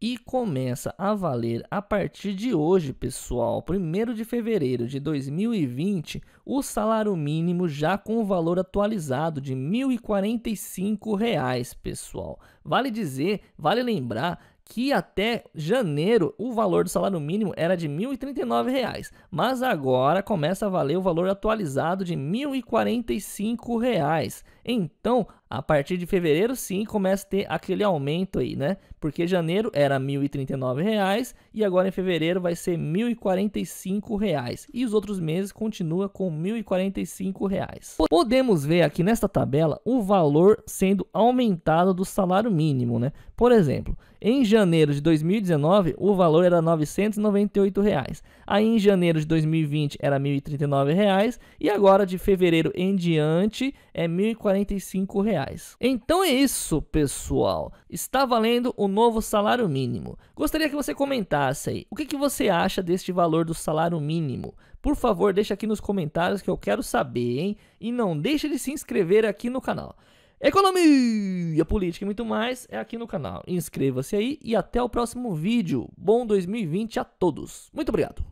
e começa a valer a partir de hoje, pessoal, 1 de fevereiro de 2020, o salário mínimo já com o valor atualizado de R$ 1.045, reais, pessoal. Vale dizer, vale lembrar que até janeiro o valor do salário mínimo era de R$ 1.039, mas agora começa a valer o valor atualizado de R$ 1.045. Então, a partir de fevereiro sim começa a ter aquele aumento aí, né? Porque janeiro era R$ 1.039 e agora em fevereiro vai ser R$ 1.045 e os outros meses continua com R$ 1.045. Podemos ver aqui nesta tabela o valor sendo aumentado do salário mínimo, né? Por exemplo, em janeiro janeiro de 2019, o valor era R$ 998. Reais. Aí em janeiro de 2020 era R$ 1.039 reais, e agora de fevereiro em diante é R$ 1.045. Reais. Então é isso, pessoal. Está valendo o novo salário mínimo. Gostaria que você comentasse aí, o que, que você acha deste valor do salário mínimo? Por favor, deixa aqui nos comentários que eu quero saber, hein? E não deixe de se inscrever aqui no canal economia, política e muito mais é aqui no canal. Inscreva-se aí e até o próximo vídeo. Bom 2020 a todos. Muito obrigado.